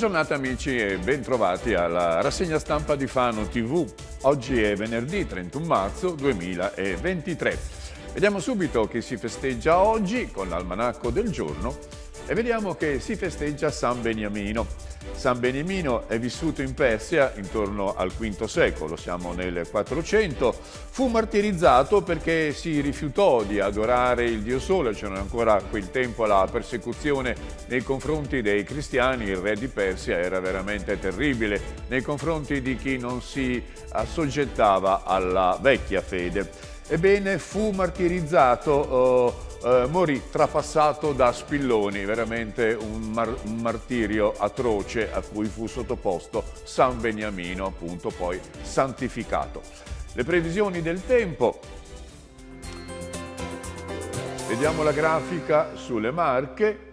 giornata amici e bentrovati alla rassegna stampa di Fano TV. Oggi è venerdì 31 marzo 2023. Vediamo subito che si festeggia oggi con l'almanacco del giorno e vediamo che si festeggia San Beniamino. San Benemino è vissuto in Persia intorno al V secolo, siamo nel 400, fu martirizzato perché si rifiutò di adorare il Dio Sole, c'era ancora quel tempo la persecuzione nei confronti dei cristiani, il re di Persia era veramente terribile nei confronti di chi non si assoggettava alla vecchia fede. Ebbene, fu martirizzato... Eh, eh, morì trapassato da spilloni, veramente un, mar un, martirio atroce a cui fu sottoposto San Beniamino, appunto poi santificato. Le previsioni del tempo. Vediamo la grafica sulle Marche.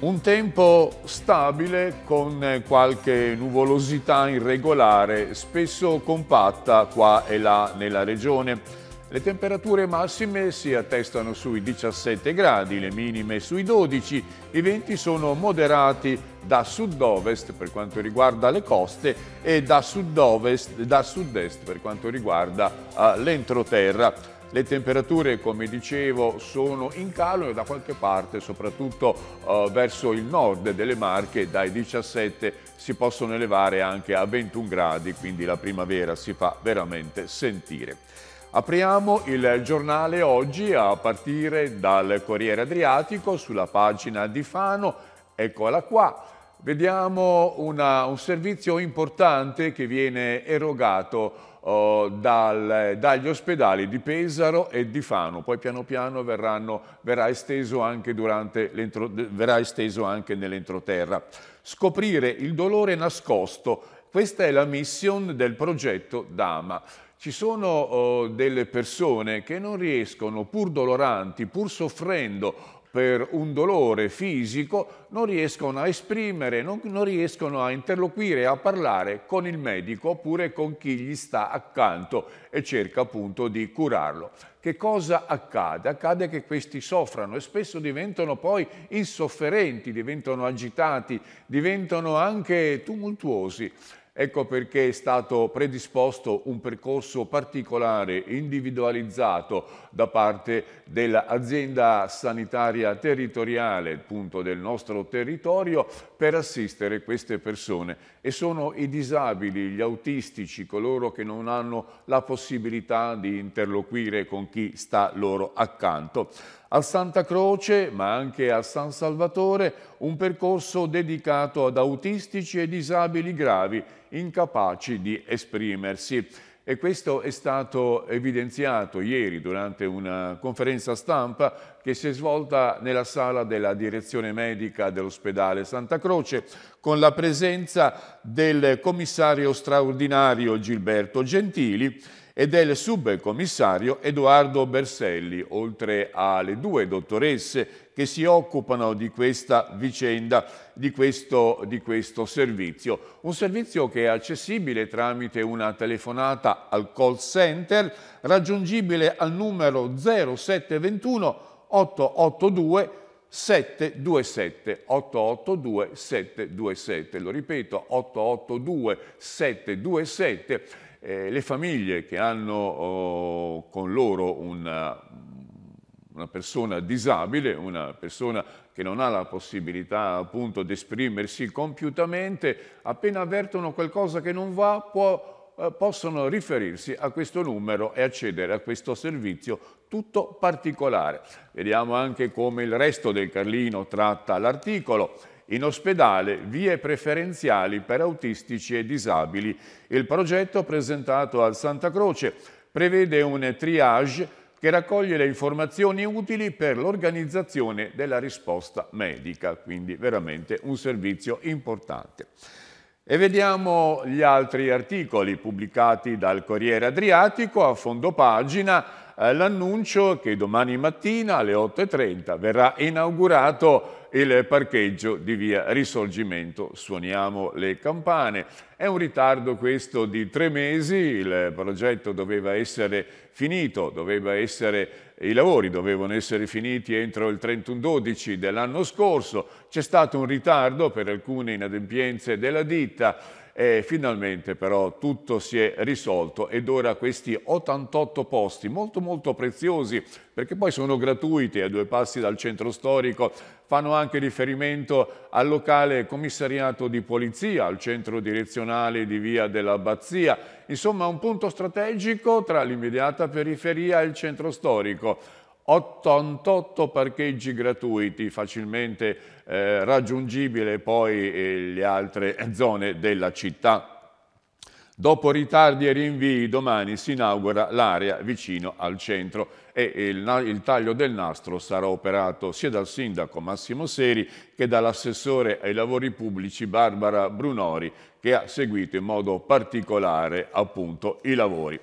Un tempo stabile con qualche nuvolosità irregolare, spesso compatta qua e là nella regione. Le temperature massime si attestano sui 17 gradi, le minime sui 12, i venti sono moderati da sud-ovest per quanto riguarda le coste e da sud-est sud per quanto riguarda uh, l'entroterra. Le temperature, come dicevo, sono in calo e da qualche parte, soprattutto eh, verso il nord delle Marche, dai 17 si possono elevare anche a 21 gradi, quindi la primavera si fa veramente sentire. Apriamo il giornale oggi a partire dal Corriere Adriatico sulla pagina di Fano, eccola qua. Vediamo una, un servizio importante che viene erogato Oh, dal, dagli ospedali di Pesaro e di Fano, poi piano piano verranno, verrà, esteso verrà esteso anche nell'entroterra. Scoprire il dolore nascosto, questa è la mission del progetto Dama. Ci sono oh, delle persone che non riescono, pur doloranti, pur soffrendo per un dolore fisico, non riescono a esprimere, non, non riescono a interloquire, a parlare con il medico oppure con chi gli sta accanto e cerca appunto di curarlo. Che cosa accade? Accade che questi soffrano e spesso diventano poi insofferenti, diventano agitati, diventano anche tumultuosi Ecco perché è stato predisposto un percorso particolare, individualizzato da parte dell'azienda sanitaria territoriale, appunto del nostro territorio, per assistere queste persone. E sono i disabili, gli autistici, coloro che non hanno la possibilità di interloquire con chi sta loro accanto. A Santa Croce, ma anche a San Salvatore, un percorso dedicato ad autistici e disabili gravi, incapaci di esprimersi. E questo è stato evidenziato ieri durante una conferenza stampa che si è svolta nella sala della direzione medica dell'ospedale Santa Croce con la presenza del commissario straordinario Gilberto Gentili e del subcommissario Edoardo Berselli, oltre alle due dottoresse che si occupano di questa vicenda, di questo, di questo, servizio. Un servizio che è accessibile tramite una telefonata al call center, raggiungibile al numero 0721 882 727 882 727, lo ripeto 882 727, eh, le famiglie che hanno oh, con loro una, una persona disabile, una persona che non ha la possibilità appunto di esprimersi compiutamente, appena avvertono qualcosa che non va può eh, possono riferirsi a questo numero e accedere a questo servizio tutto particolare. Vediamo anche come il resto del Carlino tratta l'articolo. In ospedale, vie preferenziali per autistici e disabili. Il progetto presentato al Santa Croce prevede un triage che raccoglie le informazioni utili per l'organizzazione della risposta medica, quindi veramente un servizio importante. E vediamo gli altri articoli pubblicati dal Corriere Adriatico a fondo pagina eh, l'annuncio che domani mattina alle 8.30 verrà inaugurato il parcheggio di via Risorgimento. Suoniamo le campane. È un ritardo questo di tre mesi, il progetto doveva essere finito, doveva essere i lavori dovevano essere finiti entro il 31-12 dell'anno scorso, c'è stato un ritardo per alcune inadempienze della ditta, e finalmente però tutto si è risolto ed ora questi 88 posti molto molto preziosi perché poi sono gratuiti a due passi dal centro storico, fanno anche riferimento al locale commissariato di polizia, al centro direzionale di via dell'Abbazia, insomma un punto strategico tra l'immediata periferia e il centro storico. 88 parcheggi gratuiti, facilmente eh, raggiungibile poi eh, le altre zone della città. Dopo ritardi e rinvii, domani si inaugura l'area vicino al centro e il, il, taglio del nastro sarà operato sia dal sindaco Massimo Seri che dall'assessore ai lavori pubblici Barbara Brunori che ha seguito in modo particolare appunto i lavori.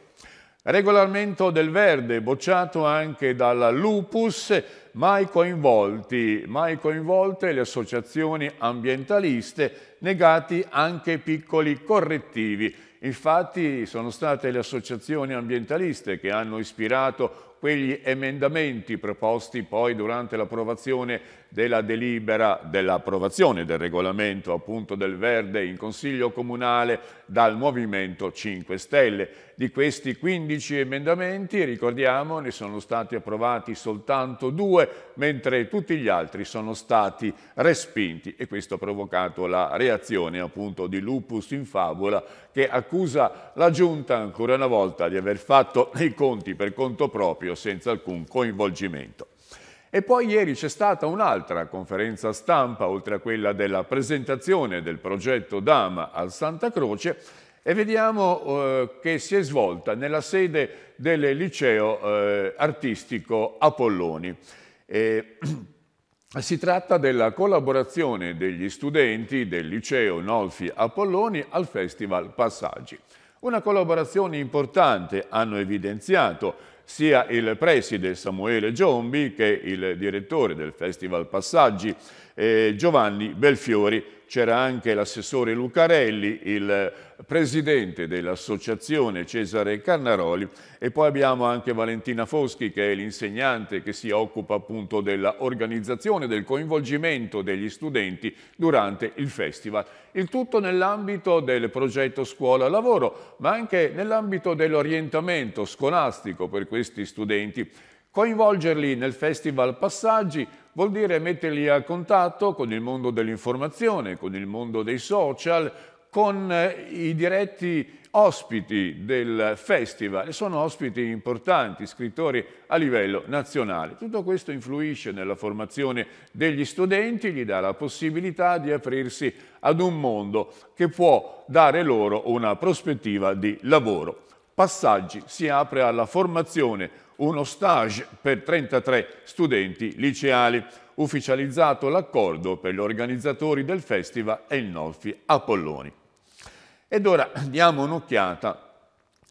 Regolamento del verde, bocciato anche dalla Lupus, mai, coinvolti, mai coinvolte le associazioni ambientaliste, negati anche piccoli correttivi. Infatti sono state le associazioni ambientaliste che hanno ispirato quegli emendamenti proposti poi durante l'approvazione della delibera dell'approvazione del regolamento appunto del Verde in Consiglio Comunale dal Movimento 5 Stelle. Di questi 15 emendamenti, ricordiamo, ne sono stati approvati soltanto due, mentre tutti gli altri sono stati respinti e questo ha provocato la reazione appunto di Lupus in favola che accusa la Giunta ancora una volta di aver fatto i conti per conto proprio senza alcun coinvolgimento. E poi ieri c'è stata un'altra conferenza stampa, oltre a quella della presentazione del progetto Dama al Santa Croce, e vediamo eh, che si è svolta nella sede del liceo eh, artistico Apolloni. E, si tratta della collaborazione degli studenti del liceo Nolfi Apolloni al Festival Passaggi. Una collaborazione importante, hanno evidenziato, sia il preside Samuele Giombi che il direttore del Festival Passaggi eh, Giovanni Belfiori c'era anche l'assessore Lucarelli, il presidente dell'associazione Cesare Carnaroli e poi abbiamo anche Valentina Foschi che è l'insegnante che si occupa appunto dell'organizzazione, del coinvolgimento degli studenti durante il festival. Il tutto nell'ambito del progetto Scuola Lavoro ma anche nell'ambito dell'orientamento scolastico per questi studenti coinvolgerli nel Festival Passaggi Vuol dire metterli a contatto con il mondo dell'informazione, con il mondo dei social, con eh, i diretti ospiti del festival sono ospiti importanti, scrittori a livello nazionale. Tutto questo influisce nella formazione degli studenti, gli dà la possibilità di aprirsi ad un mondo che può dare loro una prospettiva di lavoro. Passaggi si apre alla formazione uno stage per 33 studenti liceali. Ufficializzato l'accordo per gli organizzatori del festival e il Nolfi Apolloni. Ed ora diamo un'occhiata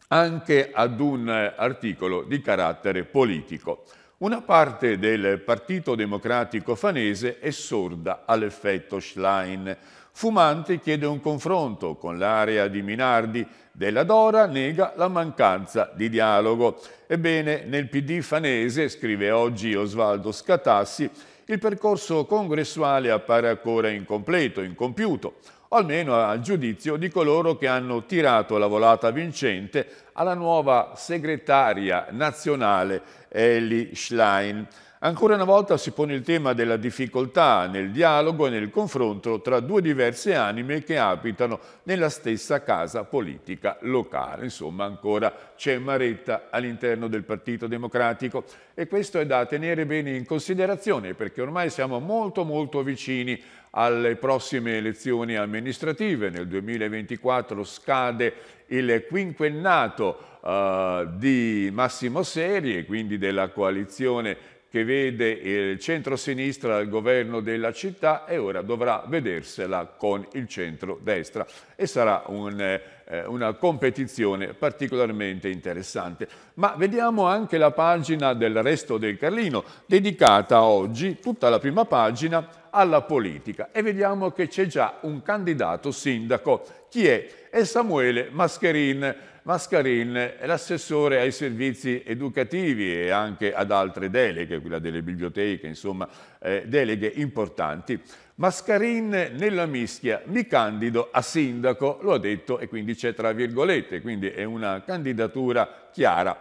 anche ad un eh, articolo di carattere politico. Una parte del Partito Democratico fanese è sorda all'effetto Schlein, Fumante chiede un confronto con l'area di Minardi, Della Dora nega la mancanza di dialogo. Ebbene, nel PD fanese, scrive oggi Osvaldo Scatassi, il percorso congressuale appare ancora incompleto, incompiuto almeno al giudizio di coloro che hanno tirato la volata vincente alla nuova segretaria nazionale Eli Schlein. Ancora una volta si pone il tema della difficoltà nel dialogo e nel confronto tra due diverse anime che abitano nella stessa casa politica locale. Insomma, ancora c'è maretta all'interno del Partito Democratico e questo è da tenere bene in considerazione perché ormai siamo molto molto vicini alle prossime elezioni amministrative. Nel 2024 scade il quinquennato eh, di Massimo Seri e quindi della coalizione che vede il centro-sinistra al governo della città e ora dovrà vedersela con il centro-destra e sarà un, eh, una competizione particolarmente interessante. Ma vediamo anche la pagina del resto del Carlino, dedicata oggi, tutta la prima pagina, alla politica e vediamo che c'è già un candidato sindaco. Chi è? È Samuele Mascherin. Mascarin è l'assessore ai servizi educativi e anche ad altre deleghe, quella delle biblioteche, insomma, eh, deleghe importanti. Mascarin nella mischia, mi candido a sindaco, lo ha detto e quindi c'è tra virgolette, quindi è una candidatura chiara.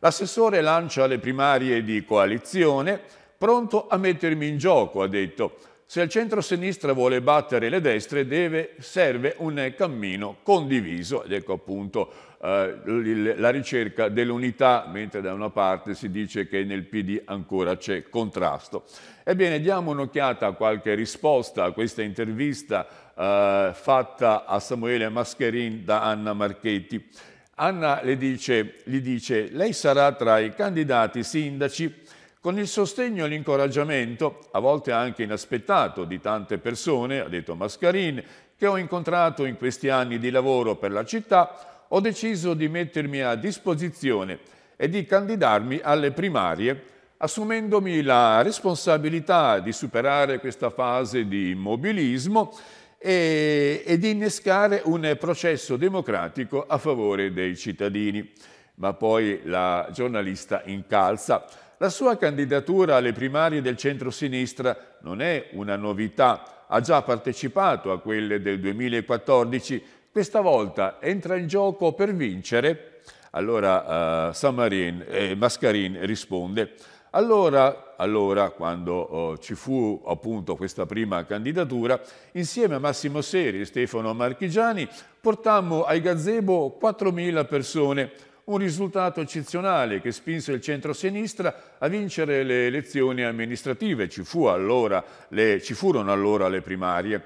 L'assessore lancia le primarie di coalizione, pronto a mettermi in gioco, ha detto. Se il centro-sinistra vuole battere le destre deve, serve un cammino condiviso ed ecco appunto eh, la ricerca dell'unità, mentre da una parte si dice che nel PD ancora c'è contrasto. Ebbene, diamo un'occhiata a qualche risposta a questa intervista eh, fatta a Samuele Mascherin da Anna Marchetti. Anna le dice, gli dice, lei sarà tra i candidati sindaci con il sostegno e l'incoraggiamento, a volte anche inaspettato, di tante persone, ha detto Mascarin, che ho incontrato in questi anni di lavoro per la città, ho deciso di mettermi a disposizione e di candidarmi alle primarie, assumendomi la responsabilità di superare questa fase di immobilismo e, e di innescare un processo democratico a favore dei cittadini. Ma poi la giornalista incalza la sua candidatura alle primarie del centro-sinistra non è una novità, ha già partecipato a quelle del 2014, questa volta entra in gioco per vincere? Allora eh, Samarin, eh, Mascarin risponde, allora, allora quando oh, ci fu appunto questa prima candidatura, insieme a Massimo Seri e Stefano Marchigiani portammo ai gazebo 4.000 persone, un risultato eccezionale che spinse il centro-sinistra a vincere le elezioni amministrative. Ci, fu allora le, ci furono allora le primarie.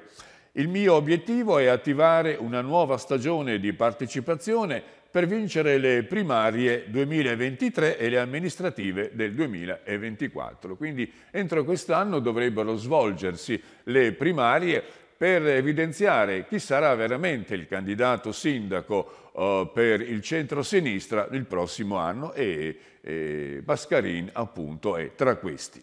Il mio obiettivo è attivare una nuova stagione di partecipazione per vincere le primarie 2023 e le amministrative del 2024. Quindi entro quest'anno dovrebbero svolgersi le primarie per evidenziare chi sarà veramente il candidato sindaco eh, per il centro-sinistra il prossimo anno e Bascarin appunto è tra questi.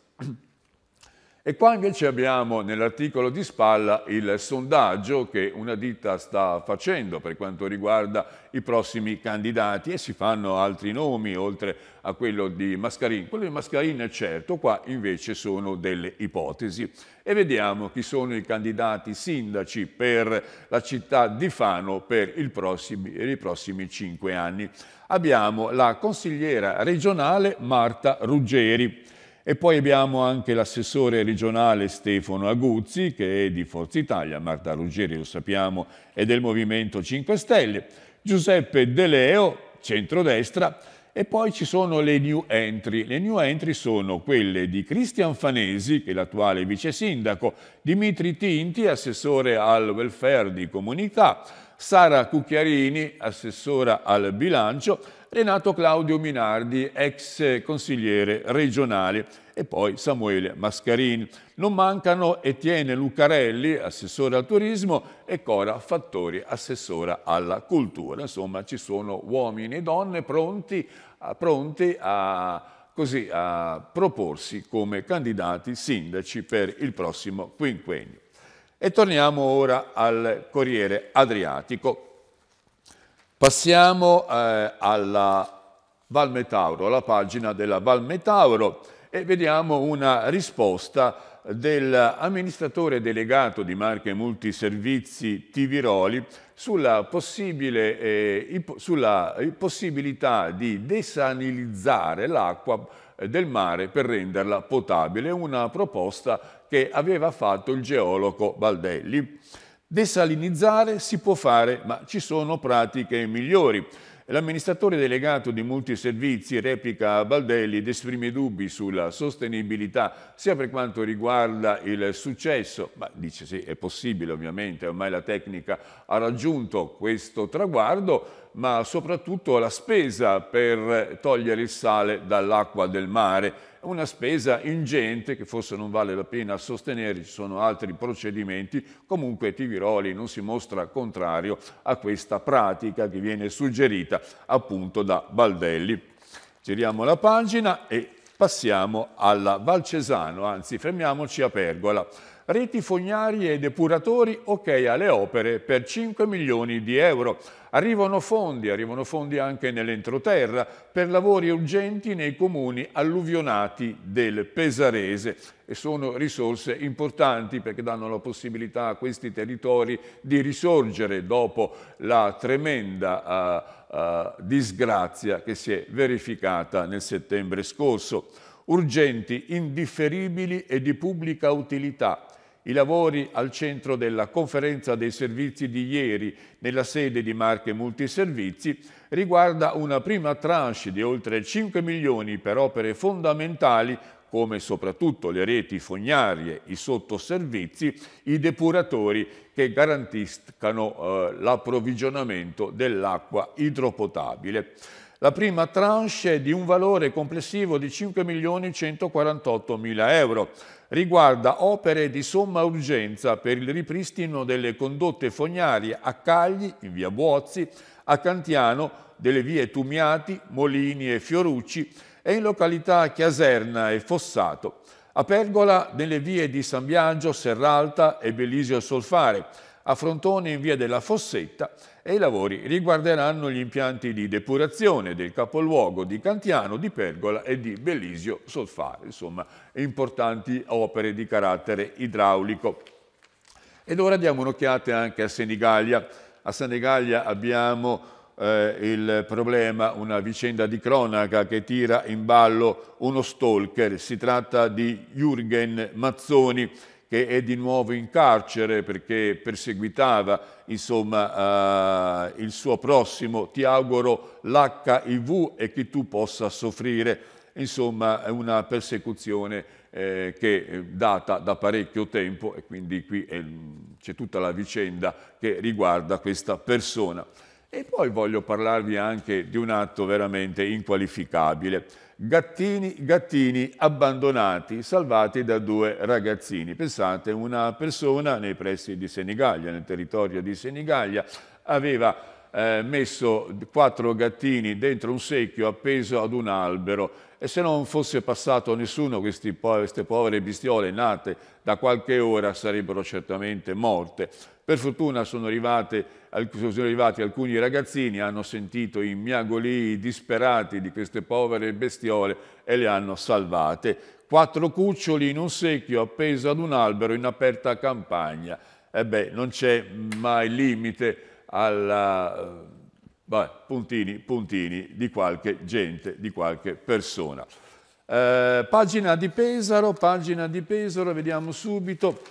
E qua invece abbiamo nell'articolo di spalla il sondaggio che una ditta sta facendo per quanto riguarda i prossimi candidati e si fanno altri nomi oltre a quello di Mascarin. Quello di Mascarin è certo, qua invece sono delle ipotesi. E vediamo chi sono i candidati sindaci per la città di Fano per, prossimi, per i prossimi cinque anni. Abbiamo la consigliera regionale Marta Ruggeri e poi abbiamo anche l'assessore regionale Stefano Aguzzi, che è di Forza Italia, Marta Ruggeri lo sappiamo, è del Movimento 5 Stelle, Giuseppe De Leo, centrodestra, e poi ci sono le new entry. Le new entry sono quelle di Cristian Fanesi, che è l'attuale vice sindaco, Dimitri Tinti, assessore al welfare di comunità, Sara Cucchiarini, assessora al bilancio, Renato Claudio Minardi, ex consigliere regionale, e poi Samuele Mascarini. Non mancano Etienne Lucarelli, assessore al turismo, e Cora Fattori, assessora alla cultura. Insomma, ci sono uomini e donne pronti a, pronti a così a proporsi come candidati sindaci per il prossimo quinquennio. E torniamo ora al Corriere Adriatico. Passiamo eh, alla Val alla pagina della Val Metauro e vediamo una risposta dell'amministratore delegato di Marche Multiservizi Tiviroli sulla, possibile, eh, sulla eh, possibilità di desanilizzare l'acqua eh, del mare per renderla potabile, una proposta che aveva fatto il geologo Baldelli. Desalinizzare si può fare, ma ci sono pratiche migliori. L'amministratore delegato di Multiservizi replica a Baldelli ed esprime dubbi sulla sostenibilità sia per quanto riguarda il successo, ma dice sì, è possibile ovviamente, ormai la tecnica ha raggiunto questo traguardo, ma soprattutto la spesa per togliere il sale dall'acqua del mare una spesa ingente che forse non vale la pena sostenere, ci sono altri procedimenti, comunque Tiviroli non si mostra contrario a questa pratica che viene suggerita appunto da Baldelli. Giriamo la pagina e passiamo alla Valcesano, anzi fermiamoci a Pergola reti fognarie e depuratori ok alle opere per 5 milioni di euro. Arrivano fondi, arrivano fondi anche nell'entroterra per lavori urgenti nei comuni alluvionati del Pesarese e sono risorse importanti perché danno la possibilità a questi territori di risorgere dopo la tremenda uh, uh, disgrazia che si è verificata nel settembre scorso urgenti, indifferibili e di pubblica utilità i lavori al centro della conferenza dei servizi di ieri nella sede di Marche Multiservizi riguarda una prima tranche di oltre 5 milioni per opere fondamentali come soprattutto le reti fognarie, i sottoservizi, i depuratori che garantiscano eh, l'approvvigionamento dell'acqua idropotabile la prima tranche di un valore complessivo di 5.148.000 euro. Riguarda opere di somma urgenza per il ripristino delle condotte fognarie a Cagli, in via Buozzi, a Cantiano, delle vie Tumiati, Molini e Fiorucci e in località Chiaserna e Fossato. A Pergola, nelle vie di San Biagio, Serralta e Belisio Solfare, a Frontone in via della Fossetta e i lavori riguarderanno gli impianti di depurazione del capoluogo di Cantiano, di Pergola e di Bellisio Solfare, insomma importanti opere di carattere idraulico. Ed ora diamo un'occhiata anche a Senigallia. A Senigallia abbiamo eh, il problema, una vicenda di cronaca che tira in ballo uno stalker. Si tratta di Jürgen Mazzoni, che è di nuovo in carcere perché perseguitava insomma, eh, il suo prossimo. Ti auguro l'HIV e che tu possa soffrire. Insomma, una persecuzione eh, che è data da parecchio tempo e quindi qui c'è tutta la vicenda che riguarda questa persona. E poi voglio parlarvi anche di un atto veramente inqualificabile gattini, gattini abbandonati, salvati da due ragazzini. Pensate, una persona nei pressi di Senigallia, nel territorio di Senigallia, aveva eh, messo quattro gattini dentro un secchio appeso ad un albero e se non fosse passato nessuno questi, queste povere bestiole nate da qualche ora sarebbero certamente morte. Per fortuna sono, arrivate, sono arrivati alcuni ragazzini, hanno sentito i miagolii disperati di queste povere bestiole e le hanno salvate. Quattro cuccioli in un secchio appeso ad un albero in aperta campagna. E beh, non c'è mai limite alla, eh, vabbè, puntini, puntini di qualche gente, di qualche persona. Eh, pagina di Pesaro, pagina di Pesaro, vediamo subito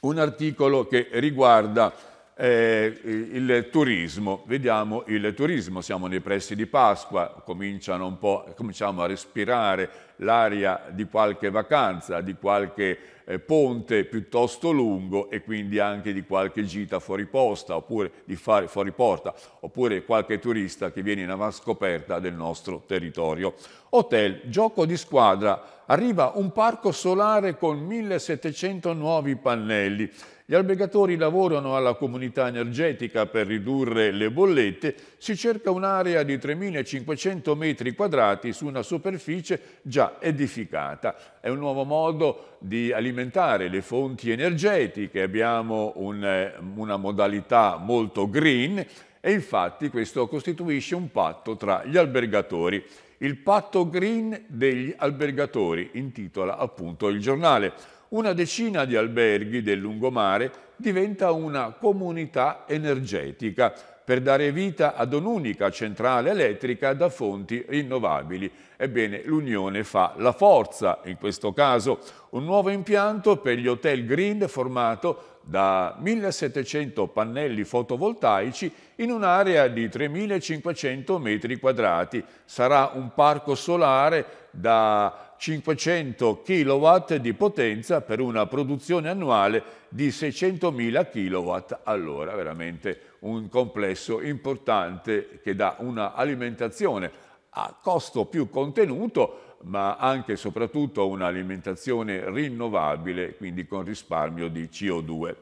un articolo che riguarda eh, il turismo. Vediamo il turismo, siamo nei pressi di Pasqua, cominciano un po', cominciamo a respirare l'area di qualche vacanza, di qualche eh, ponte piuttosto lungo e quindi anche di qualche gita fuori posta oppure di fare fuori porta oppure qualche turista che viene in avanscoperta del nostro territorio. Hotel, gioco di squadra, arriva un parco solare con 1700 nuovi pannelli. Gli albergatori lavorano alla comunità energetica per ridurre le bollette, si cerca un'area di 3.500 metri quadrati su una superficie già edificata. È un nuovo modo di alimentare le fonti energetiche, abbiamo un, eh, una modalità molto green e infatti questo costituisce un patto tra gli albergatori. Il patto green degli albergatori intitola appunto il giornale. Una decina di alberghi del lungomare diventa una comunità energetica per dare vita ad un'unica centrale elettrica da fonti rinnovabili. Ebbene, l'Unione fa la forza, in questo caso un nuovo impianto per gli hotel green formato da 1700 pannelli fotovoltaici in un'area di 3500 metri quadrati. Sarà un parco solare da 500 kW di potenza per una produzione annuale di 600.000 kW all'ora, veramente un complesso importante che dà un'alimentazione a costo più contenuto, ma anche e soprattutto un'alimentazione rinnovabile, quindi con risparmio di CO2.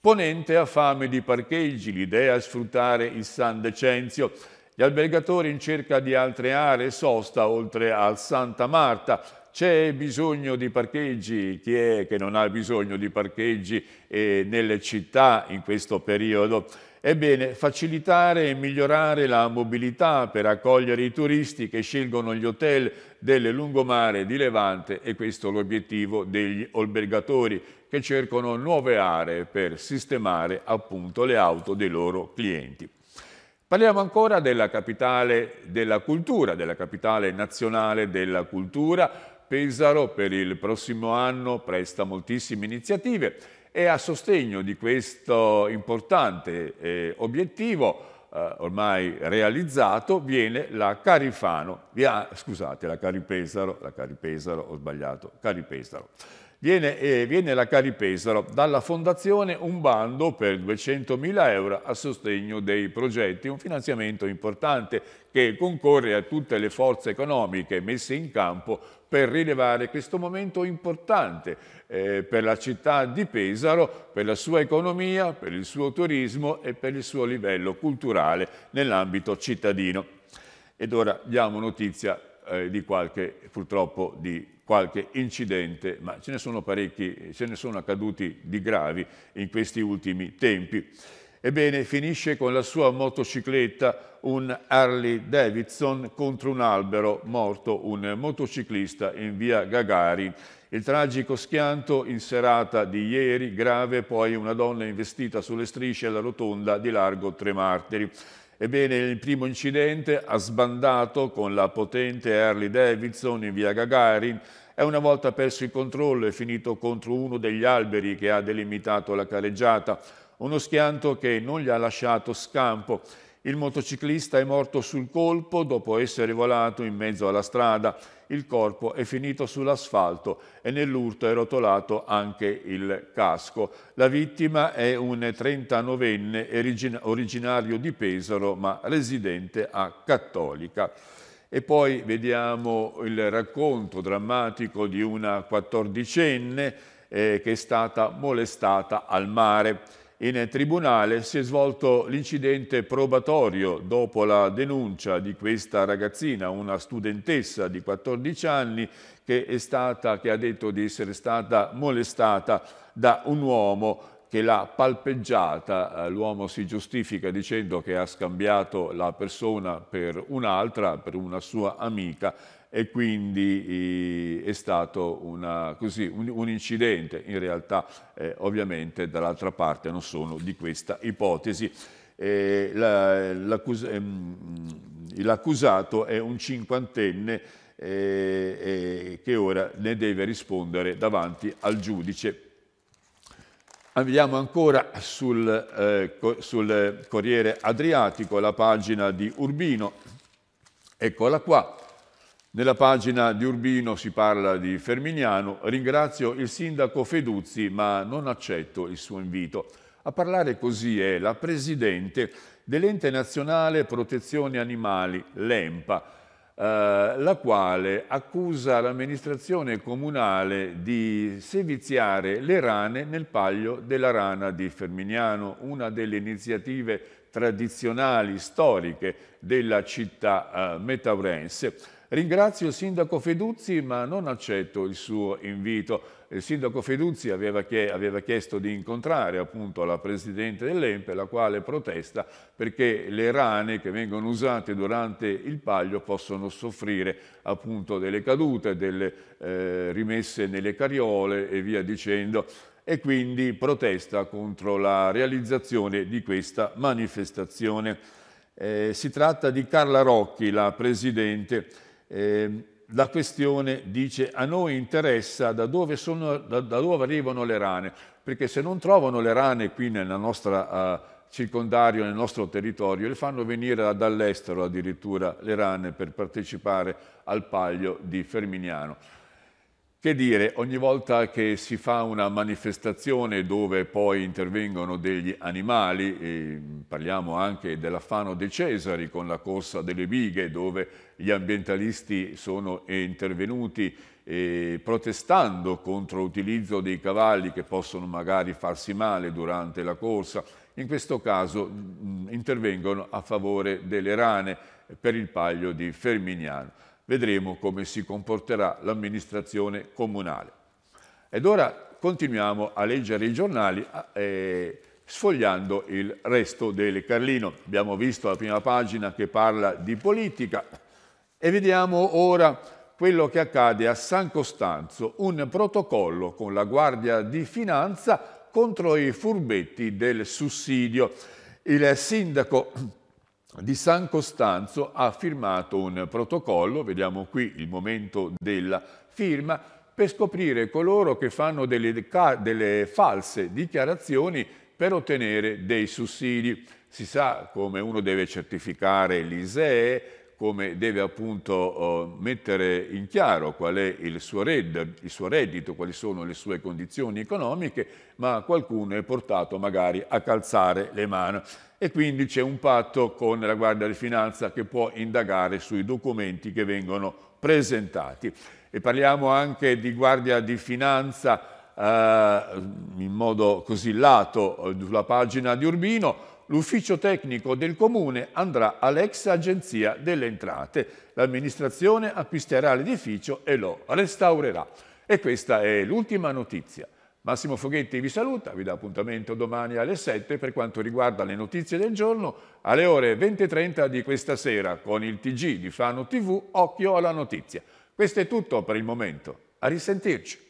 Ponente ha fame di parcheggi, l'idea è sfruttare il San Decenzio, gli albergatori in cerca di altre aree sosta oltre al Santa Marta, c'è bisogno di parcheggi, chi è che non ha bisogno di parcheggi eh, nelle città in questo periodo? Ebbene, facilitare e migliorare la mobilità per accogliere i turisti che scelgono gli hotel del lungomare di Levante e questo l'obiettivo degli albergatori che cercano nuove aree per sistemare appunto le auto dei loro clienti. Parliamo ancora della capitale della cultura, della capitale nazionale della cultura. Pesaro per il prossimo anno presta moltissime iniziative e a sostegno di questo importante eh, obiettivo, eh, ormai realizzato, viene la Carifano, via, scusate, la Caripesaro, la Caripesaro, ho sbagliato, Caripesaro. Viene, eh, viene la Caripesaro dalla fondazione un bando per 200.000 euro a sostegno dei progetti, un finanziamento importante che concorre a tutte le forze economiche messe in campo per rilevare questo momento importante eh, per la città di Pesaro, per la sua economia, per il suo turismo e per il suo livello culturale nell'ambito cittadino. Ed ora diamo notizia eh, di qualche, purtroppo, di qualche incidente, ma ce ne sono parecchi, ce ne sono accaduti di gravi in questi ultimi tempi. Ebbene, finisce con la sua motocicletta un Harley Davidson contro un albero, morto un motociclista in via Gagari. Il tragico schianto in serata di ieri, grave, poi una donna investita sulle strisce alla rotonda di largo Tre Martiri. Ebbene, il primo incidente ha sbandato con la potente Harley Davidson in via Gagarin e una volta perso il controllo è finito contro uno degli alberi che ha delimitato la careggiata, uno schianto che non gli ha lasciato scampo. Il motociclista è morto sul colpo dopo essere volato in mezzo alla strada il corpo è finito sull'asfalto e nell'urto è rotolato anche il casco. La vittima è un 39enne originario di Pesaro ma residente a Cattolica. E poi vediamo il racconto drammatico di una quattordicenne eh, che è stata molestata al mare in tribunale si è svolto l'incidente probatorio dopo la denuncia di questa ragazzina, una studentessa di 14 anni che, è stata, che ha detto di essere stata molestata da un uomo che l'ha palpeggiata, eh, l'uomo si giustifica dicendo che ha scambiato la persona per un'altra, per una sua amica e quindi eh, è stato una, così, un, un, incidente. In realtà eh, ovviamente dall'altra parte non sono di questa ipotesi. Eh, ehm, l'accusato la, ehm, è un cinquantenne eh, eh, che ora ne deve rispondere davanti al giudice. Andiamo ancora sul, eh, co sul Corriere Adriatico, la pagina di Urbino. Eccola qua. Nella pagina di Urbino si parla di Ferminiano. Ringrazio il sindaco Feduzzi, ma non accetto il suo invito. A parlare così è la presidente dell'Ente Nazionale Protezione Animali, l'EMPA, eh, la quale accusa l'amministrazione comunale di seviziare le rane nel paglio della rana di Ferminiano, una delle iniziative tradizionali, storiche della città eh, metaurense. Ringrazio il sindaco Feduzzi ma non accetto il suo invito. Il sindaco Feduzzi aveva, chiesto di incontrare appunto la presidente dell'Empe la quale protesta perché le rane che vengono usate durante il paglio possono soffrire appunto delle cadute, delle eh, rimesse nelle cariole e via dicendo e quindi protesta contro la realizzazione di questa manifestazione. Eh, si tratta di Carla Rocchi, la presidente eh, la questione dice a noi interessa da dove, sono, da, da dove, arrivano le rane, perché se non trovano le rane qui nella nostra uh, circondario, nel nostro territorio, le fanno venire dall'estero addirittura le rane per partecipare al paglio di Ferminiano. Che dire, ogni volta che si fa una manifestazione dove poi intervengono degli animali, parliamo anche dell'Affano De Cesari con la corsa delle bighe dove gli ambientalisti sono intervenuti eh, protestando contro l'utilizzo dei cavalli che possono magari farsi male durante la corsa, in questo caso mh, intervengono a favore delle rane per il paglio di Ferminiano. Vedremo come si comporterà l'amministrazione comunale. Ed ora continuiamo a leggere i giornali eh, sfogliando il resto del Carlino. Abbiamo visto la prima pagina che parla di politica e vediamo ora quello che accade a San Costanzo, un protocollo con la Guardia di Finanza contro i furbetti del sussidio. Il sindaco di San Costanzo ha firmato un protocollo, vediamo qui il momento della firma, per scoprire coloro che fanno delle, delle false dichiarazioni per ottenere dei sussidi. Si sa come uno deve certificare l'ISEE, come deve appunto oh, mettere in chiaro qual è il suo, reddito, il suo reddito, quali sono le sue condizioni economiche, ma qualcuno è portato magari a calzare le mani. E quindi c'è un patto con la Guardia di Finanza che può indagare sui documenti che vengono presentati. E parliamo anche di Guardia di Finanza eh, in modo così lato eh, sulla pagina di Urbino, l'ufficio tecnico del Comune andrà all'ex Agenzia delle Entrate. L'amministrazione acquisterà l'edificio e lo restaurerà. E questa è l'ultima notizia. Massimo Foghetti vi saluta, vi dà appuntamento domani alle 7 per quanto riguarda le notizie del giorno alle ore 20.30 di questa sera con il TG di Fano TV Occhio alla Notizia. Questo è tutto per il momento, a risentirci.